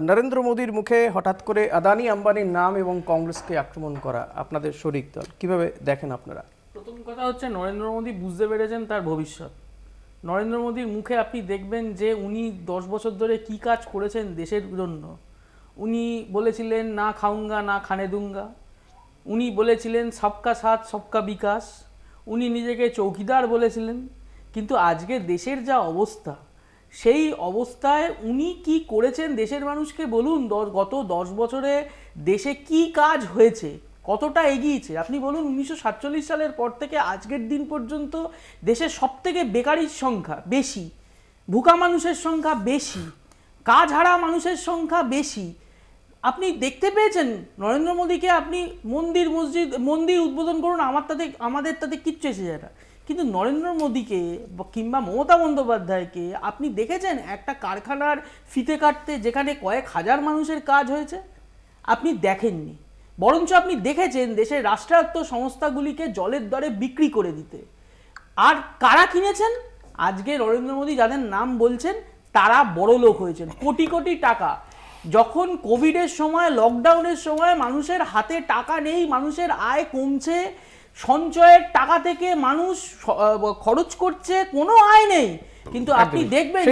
নরেন্দ্র মোদীর মুখে হঠাৎ করে আদানি আম্বানির নাম এবং কংগ্রেসকে আক্রমণ করা আপনাদের শরিক দল কিভাবে দেখেন আপনারা প্রথম কথা হচ্ছে নরেন্দ্র মোদী বুঝতে পেরেছেন তার ভবিষ্যৎ নরেন্দ্র মোদীর মুখে আপনি দেখবেন যে উনি দশ বছর ধরে কি কাজ করেছেন দেশের জন্য উনি বলেছিলেন না খাউঙ্গা না খানে দুঙ্গা উনি বলেছিলেন সবকা সাথ সবকা বিকাশ উনি নিজেকে চৌকিদার বলেছিলেন কিন্তু আজকে দেশের যা অবস্থা সেই অবস্থায় উনি কি করেছেন দেশের মানুষকে বলুন দশ গত দশ বছরে দেশে কি কাজ হয়েছে কতটা এগিয়েছে আপনি বলুন উনিশশো সালের পর থেকে আজকের দিন পর্যন্ত দেশের সব থেকে বেকারির সংখ্যা বেশি ভুকা মানুষের সংখ্যা বেশি কাজ হারা মানুষের সংখ্যা বেশি আপনি দেখতে পেয়েছেন নরেন্দ্র মোদীকে আপনি মন্দির মসজিদ মন্দির উদ্বোধন করুন আমার তাতে আমাদের তাতে কিচ্ছু এসে যায় না কিন্তু নরেন্দ্র মোদীকে কিংবা মমতা বন্দ্যোপাধ্যায়কে আপনি দেখেছেন একটা কারখানার ফিতে কাটতে যেখানে কয়েক হাজার মানুষের কাজ হয়েছে আপনি দেখেননি বরঞ্চ আপনি দেখেছেন দেশের রাষ্ট্রায়ত্ত সংস্থাগুলিকে জলের দরে বিক্রি করে দিতে আর কারা কিনেছেন আজকে নরেন্দ্র মোদী যাদের নাম বলছেন তারা বড় লোক হয়েছেন কোটি কোটি টাকা যখন কোভিডের সময় লকডাউনের সময় মানুষের হাতে টাকা নেই মানুষের আয় কমছে সঞ্চয়ের টাকা থেকে মানুষ খরচ করছে কোনো আয় নেই কিন্তু আপনি দেখবেন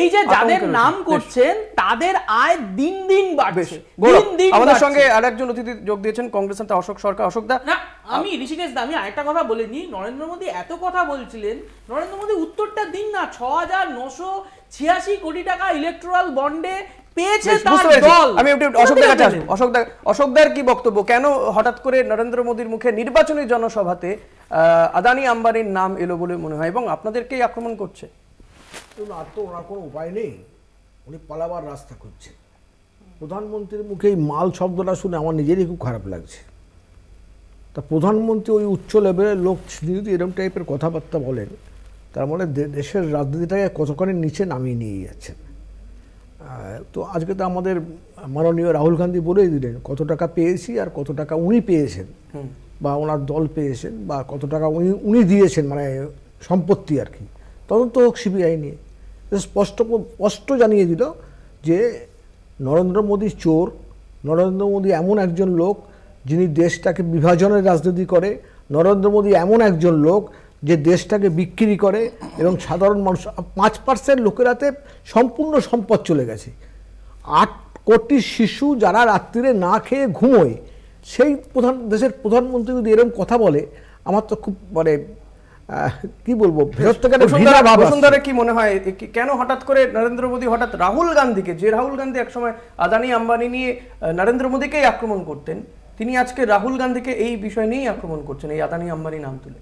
এই যে যাদের নাম করছেন তাদের আয় দিন দিন বাড়ছে দিন দিন আমাদের সঙ্গে আরেকজন অতিথি যোগ দিয়েছেন কংগ্রেস নেতা অশোক সরকার অশোক দা না আমি ঋষিকেশ দা আমি আরেকটা কথা বলে নিই নরেন্দ্র মোদী এত কথা বলছিলেন নরেন্দ্র মোদী উত্তরটা দিন না ছ হাজার নশো ছিয়াশি কোটি টাকা ইলেকট্রাল বন্ডে পেয়েছে তার দল আমি অশোকদার কাছে আসবো অশোকদার অশোকদার কি বক্তব্য কেন হঠাৎ করে নরেন্দ্র মোদীর মুখে নির্বাচনী জনসভাতে আদানি আম্বানির নাম এলো বলে মনে হয় এবং আপনাদেরকেই আক্রমণ করছে আর তো ওনার কোনো উপায় নেই উনি পালাবার রাস্তা খুঁজছেন প্রধানমন্ত্রীর মুখে এই মাল শব্দটা শুনে আমার নিজেরই খুব খারাপ লাগছে তা প্রধানমন্ত্রী ওই উচ্চ লেভেলের লোক যদি এরকম টাইপের কথাবার্তা বলেন তার মানে দেশের রাজনীতিটাকে কতখানি নিচে নামিয়ে নিয়ে যাচ্ছেন তো আজকে তো আমাদের মাননীয় রাহুল গান্ধী বলেই দিলেন কত টাকা পেয়েছি আর কত টাকা উনি পেয়েছেন বা ওনার দল পেয়েছেন বা কত টাকা উনি উনি দিয়েছেন মানে সম্পত্তি আর কি তদন্ত হোক সিবিআই নিয়ে স্পষ্ট স্পষ্ট জানিয়ে দিল যে নরেন্দ্র মোদী চোর নরেন্দ্র মোদী এমন একজন লোক যিনি দেশটাকে বিভাজনের রাজনীতি করে নরেন্দ্র মোদী এমন একজন লোক যে দেশটাকে বিক্রি করে এবং সাধারণ মানুষ পাঁচ পার্সেন্ট লোকেরাতে সম্পূর্ণ সম্পদ চলে গেছে আট কোটি শিশু যারা রাত্রিরে না খেয়ে ঘুমোয় সেই প্রধান দেশের প্রধানমন্ত্রী যদি এরকম কথা বলে আমার তো খুব মানে কি বলবো কি মনে হয় কেন হঠাৎ করে নরেন্দ্র মোদী হঠাৎ রাহুল গান্ধীকে যে রাহুল গান্ধী একসময় আদানি আম্বানি নিয়ে নরেন্দ্র মোদীকেই আক্রমণ করতেন তিনি আজকে রাহুল গান্ধীকে এই বিষয় নিয়েই আক্রমণ করছেন এই আদানি আম্বানি নাম তুলে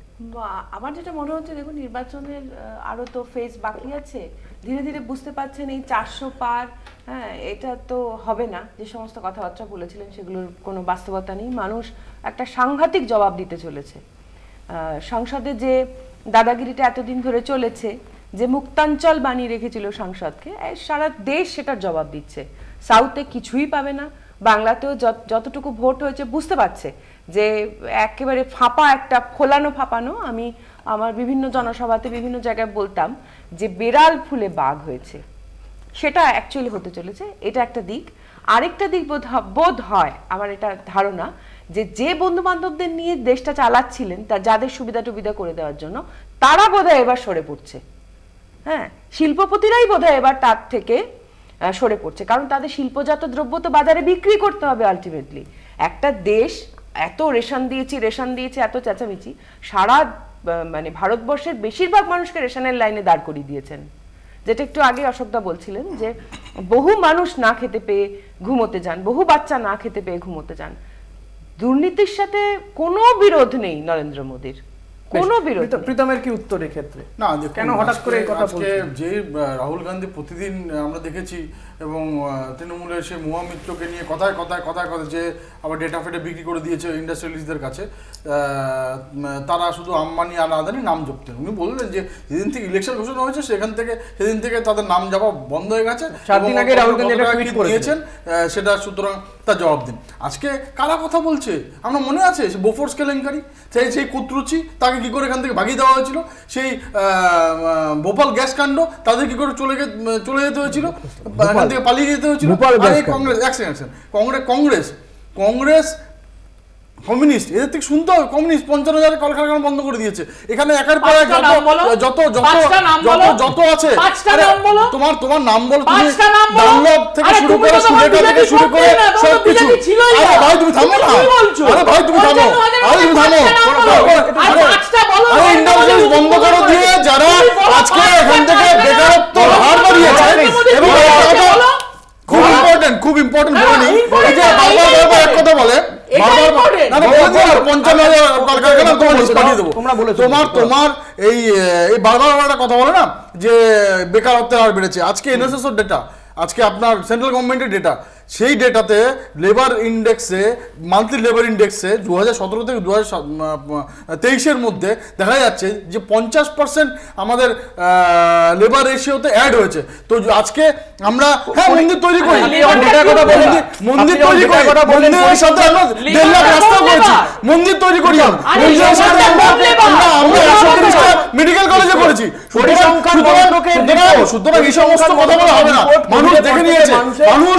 আমার যেটা মনে হচ্ছে দেখুন নির্বাচনের আরো তো ফেজ বাকি আছে ধীরে ধীরে বুঝতে পারছেন এই চারশো পার হ্যাঁ এটা তো হবে না যে সমস্ত কথাবার্তা বলেছিলেন সেগুলোর কোনো বাস্তবতা নেই মানুষ একটা সাংঘাতিক জবাব দিতে চলেছে সংসদে যে দাদাগিরিটা এতদিন ধরে চলেছে যে মুক্তাঞ্চল বানিয়ে রেখেছিল সংসদকে সারা দেশ সেটার জবাব দিচ্ছে সাউথে কিছুই পাবে না বাংলাতেও যতটুকু ভোট হয়েছে বুঝতে পারছে যে একেবারে ফাঁপা একটা ফোলানো ফাঁপানো আমি আমার বিভিন্ন জনসভাতে বিভিন্ন জায়গায় বলতাম যে বেড়াল ফুলে বাঘ হয়েছে সেটা অ্যাকচুয়ালি হতে চলেছে এটা একটা দিক আরেকটা দিক বোধ বোধ হয় আমার এটা ধারণা যে যে বন্ধু বান্ধবদের নিয়ে দেশটা চালাচ্ছিলেন তা যাদের সুবিধা টুবিধা করে দেওয়ার জন্য তারা বোধহয় এবার সরে পড়ছে হ্যাঁ শিল্পপতিরাই বোধহয় এবার তার থেকে সরে পড়ছে কারণ তাদের শিল্পজাত দ্রব্য তো বাজারে বিক্রি করতে হবে আলটিমেটলি একটা দেশ এত রেশন দিয়েছি রেশন দিয়েছি এত চেঁচামেচি সারা মানে ভারতবর্ষের বেশিরভাগ মানুষকে রেশনের লাইনে দাঁড় করিয়ে দিয়েছেন যেটা একটু আগে অশোকদা বলছিলেন যে বহু মানুষ না খেতে পেয়ে ঘুমোতে যান বহু বাচ্চা না খেতে পেয়ে ঘুমোতে যান দুর্নীতির সাথে কোনো বিরোধ নেই নরেন্দ্র মোদীর কোনো প্রীতমের কি উত্তর ক্ষেত্রে না কেন হঠাৎ করে কথা বলছে যে রাহুল গান্ধী প্রতিদিন আমরা দেখেছি এবং তৃণমূলের নিয়ে কথায় কথায় কথায় কথা যে আবার ডেটা ফেটে বিক্রি করে দিয়েছে ইন্ডাস্ট্রিয়ালিস্টদের কাছে তারা শুধু আম্বানি আর আদানি নাম জপতেন উনি বললেন যে যেদিন থেকে ইলেকশন ঘোষণা হয়েছে সেখান থেকে সেদিন থেকে তাদের নাম যাওয়া বন্ধ হয়ে গেছে সেটা সুতরাং তার জবাব দিন আজকে কারা কথা বলছে আমরা মনে আছে সে বোফোর্স কেলেঙ্কারি সেই সেই কুত্রুচি তাকে কী করে এখান থেকে ভাগিয়ে দেওয়া হয়েছিল সেই ভোপাল গ্যাস কাণ্ড তাদের কী করে চলে চলে যেতে হয়েছিল এখান থেকে পালিয়ে যেতে হয়েছিল কংগ্রেস এক সেকেন্ড কংগ্রেস কংগ্রেস কংগ্রেস কমিউনিস্ট এদের থেকে শুনতে হবে কমিউনিস্ট পঞ্চান্ন হাজার কলকারখানা বন্ধ করে দিয়েছে এখানে একের পর এক যত যত যত যত আছে তোমার তোমার নাম বলো তুমি ডানলপ থেকে শুরু করে সুরেখা থেকে শুরু করে সব আরে ভাই তুমি থামো না আরে ভাই তুমি থামো আরে তুমি থামো আরে ইন্ডাস্ট্রিজ বন্ধ করে দিয়ে যারা আজকে এখান থেকে বেকারত্ব হার বাড়িয়েছে এবং খুব ইম্পর্টেন্ট হ্যাঁ? খুব ইম্পর্টেন্ট হ্যাঁ, বলি এই যে এক কথা বলে তোমার তোমার এই কথা বলে না যে হার বেড়েছে আজকে ডেটা আজকে আপনার সেন্ট্রাল গভর্নমেন্টের ডেটা সেই ডেটাতে লেবার ইন্ডেক্সে মান্থলি লেবার ইন্ডেক্সে দু হাজার সতেরো থেকে দু হাজার তেইশের মধ্যে দেখা যাচ্ছে যে পঞ্চাশ পার্সেন্ট আমাদের লেবার রেশিওতে অ্যাড হয়েছে তো আজকে আমরা হ্যাঁ মন্দির তৈরি করি মন্দির তৈরি করি মন্দিরের সাথে দেড় লাখ রাস্তা করেছি মন্দির তৈরি করি মেডিকেল কলেজে করেছি সুতরাং এই সমস্ত কথা বলা হবে না মানুষ দেখে নিয়েছে মানুষ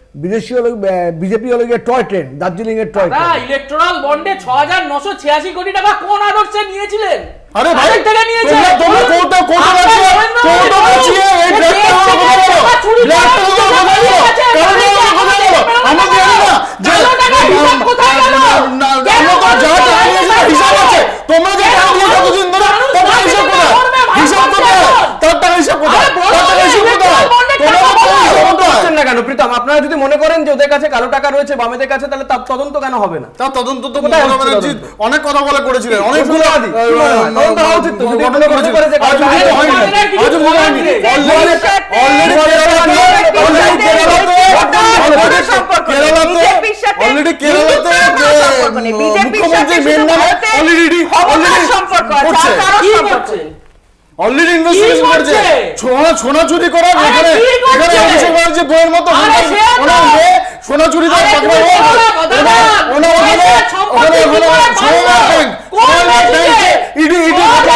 বিদেশি হলো বিজেপি হলো গিয়ে টয় ট্রেন দার্জিলিং এর টয় ট্রেন ইলেকট্রাল বন্ডে ছ হাজার নশো ছিয়াশি কোটি টাকা কোন আদর্শে নিয়েছিলেন আরে ভাই থেকে নিয়েছেন তোমরা যে তোমরা না কেন প্রীতম আপনারা যদি মনে করেন যে ওদের কাছে কালো টাকা রয়েছে বামেদের কাছে তাহলে তার তদন্ত কেন হবে না তার তদন্ত তো মমতা ব্যানার্জি অনেক কথা বলে করেছিলেন অনেকগুলো তদন্ত হওয়া উচিত তো যদি এগুলো করে যে আজ হয়নি আজ হয়নি অলরেডি অলরেডি সম্পর্ক আছে তার সম্পর্ক অলরেডি ইনভেস্টিগেশন করছে সোনা সোনা চুরি করার এখানে এখানে অভিযোগ হয়েছে বইয়ের মতো ওনাকে সোনা চুরি করে পাকড়াও ওনা ওখানে ওখানে ওখানে সোনা ব্যাংক সোনা ব্যাংকে ইডি ইডি কথা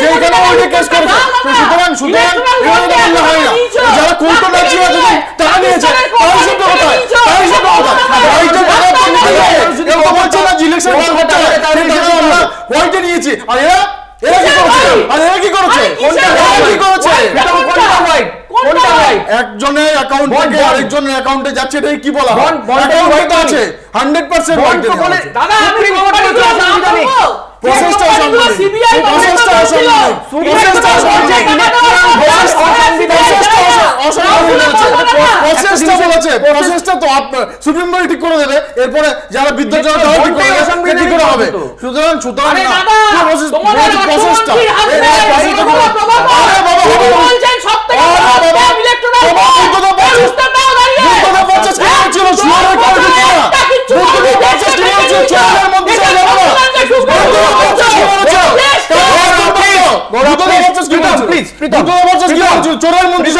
সেইখানে ওইটি কেস করছে সুতরাং সুতরাং এগুলো তো বললে হয় না যারা কোর্টে লাগছে যদি টাকা নিয়েছে তাই সব কথা তাই সব কথা রাইটের কথা ইলেকশন করতে হবে তাই আমরা হোয়াইটে নিয়েছি আর এরা একজনের অ্যাকাউন্ট থেকে আরেকজনের অ্যাকাউন্টে যাচ্ছে এটাই কি বলা হয় আছে 100% হোয়াইট দাদা আপনি প্রসেসটা সিবিআই প্রসেসটা প্রসেসটা প্রসেসটা আছে প্রসেসটা তো আপনার সুপ্রিম কোর্ট ঠিক করে দেবে এরপরে যারা বিদ্যুৎ জনতা হবে ঠিক করে দেবে ঠিক করে হবে সুতরাং সুতরাং প্রসেসটা চোরের মন্ত্রী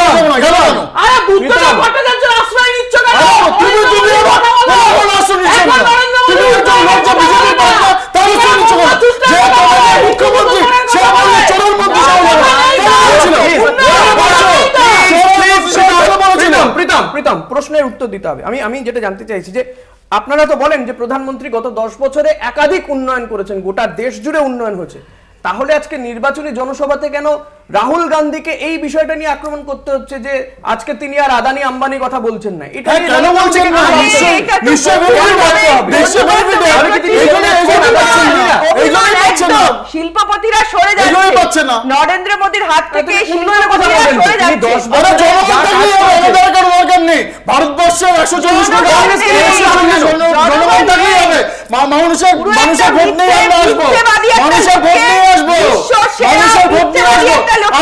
আরে বুদ্ধ ভট্টাচার্য আচ্ছা, আচ্ছা, প্রশ্নের উত্তর দিতে হবে আমি আমি যেটা জানতে চাইছি যে আপনারা তো বলেন যে প্রধানমন্ত্রী গত দশ বছরে একাধিক উন্নয়ন করেছেন গোটা দেশ জুড়ে উন্নয়ন হয়েছে তাহলে আজকে নির্বাচনী জনসভাতে কেন রাহুল গান্ধীকে এই বিষয়টা নিয়ে আক্রমণ করতে হচ্ছে যে আজকে তিনি আর আদানি আম্বানি কথা বলছেন না এটা হ্যাঁ, কেন বলছেন শিল্পপতিরা সরে যাচ্ছে নরেন্দ্র মোদীর হাত আচ্ছা, থেকে ভারতবর্ষের একশো চল্লিশ টাকা পয়সা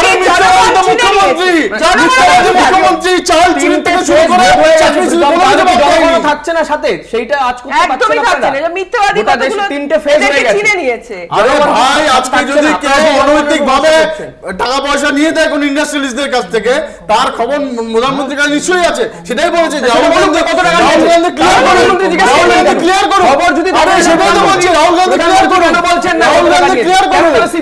নিয়ে দেয় কোন ইন্ডাস্ট্রিয়ালিস্টদের কাছ থেকে তার খবর প্রধানমন্ত্রীর কাছে নিশ্চয়ই আছে সেটাই বলেছে যে রাহুল গান্ধী ক্লিয়ার যদি বলছেন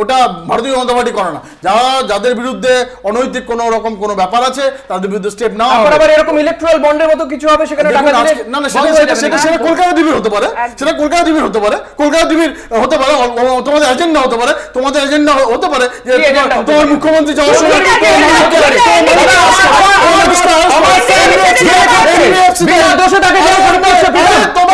ওটা ভারতীয় জনতা পার্টি করে না যারা যাদের বিরুদ্ধে অনৈতিক কোন রকম কোন ব্যাপার আছে তাদের বিরুদ্ধে স্টেপ না আবার এরকম ইলেকট্রাল বন্ডের মতো কিছু হবে সেখানে টাকা দিলে না না সেটা সেটা সেটা সেটা কলকাতা ডিবির হতে পারে সেটা কলকাতা ডিবির হতে পারে কলকাতা ডিবির হতে পারে তোমাদের এজেন্ডা হতে পারে তোমাদের এজেন্ডা হতে পারে যে তোমার মুখ্যমন্ত্রী যাওয়ার সময় তোমার দোষে তাকে জেলে করতে হচ্ছে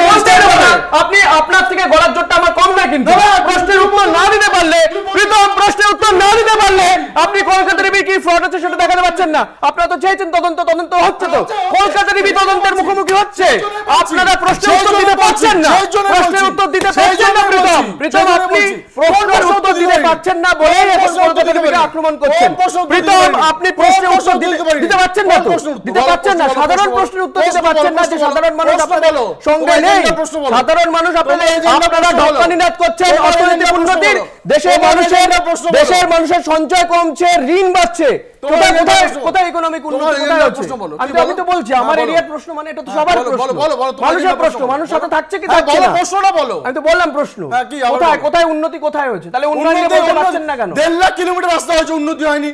আপনি আপনার থেকে গলার জোরটা আমার কম না কিন্তু প্রশ্নের উত্তর না দিতে পারলে প্রীতম প্রশ্নের উত্তর না দিতে পারলে আপনি কলকাতা টিভির কি ফ্রড হচ্ছে সেটা দেখাতে পারছেন না আপনারা তো চেয়েছেন তদন্ত তদন্ত হচ্ছে তো কলকাতা টিভি তদন্তের মুখোমুখি হচ্ছে আপনারা প্রশ্নের উত্তর দিতে পারছেন না প্রশ্নের উত্তর দিতে পারছেন না প্রীতম প্রীতম আপনি প্রশ্নের উত্তর দিতে পারছেন না বলে এখন কলকাতা টিভিকে আক্রমণ করছেন প্রীতম আপনি প্রশ্নের উত্তর দিতে পারছেন না তো দিতে পারছেন না সাধারণ প্রশ্নের উত্তর দিতে পারছেন না যে সাধারণ মানুষ আপনাদের সঙ্গে নেই সাধারণ সাধারণ মানুষ আপনারা ঢপকানিনাদ করছেন অর্থনৈতিক উন্নতির দেশের মানুষের দেশের মানুষের সঞ্চয় কমছে ঋণ বাড়ছে উন্নতি হয়নি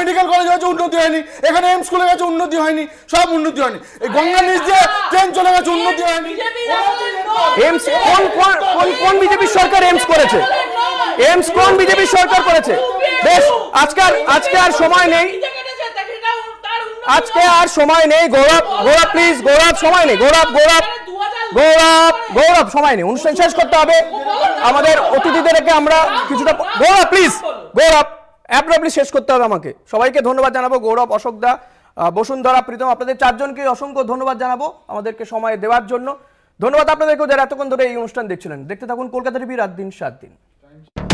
মেডিকেল উন্নতি হয়নি এখানে এমস গেছে উন্নতি হয়নি সব উন্নতি হয়নি গঙ্গা নিচ দিয়ে ট্রেন চলে গেছে উন্নতি হয়নি এমস কোন কোন কোন বিজেপি সরকার এমস করেছে এমস কোন বিজেপি সরকার করেছে বেশ আজকে আর আজকে আর সময় নেই আজকে আর সময় নেই গৌরব গৌরব প্লিজ গৌরব সময় নেই গৌরব গৌরব গৌরব গৌরব সময় নেই অনুষ্ঠান শেষ করতে হবে আমাদের অতিথিদেরকে আমরা কিছুটা গৌরব প্লিজ গৌরব অ্যাপ্রোপ্লি শেষ করতে হবে আমাকে সবাইকে ধন্যবাদ জানাবো গৌরব অশোক অশোকদা বসুন্ধরা প্রীতম আপনাদের চারজনকে অসংখ্য ধন্যবাদ জানাবো আমাদেরকে সময় দেওয়ার জন্য ধন্যবাদ আপনাদেরকেও যারা এতক্ষণ ধরে এই অনুষ্ঠান দেখছিলেন দেখতে থাকুন কলকাতা টিভি রাত দিন সাত দিন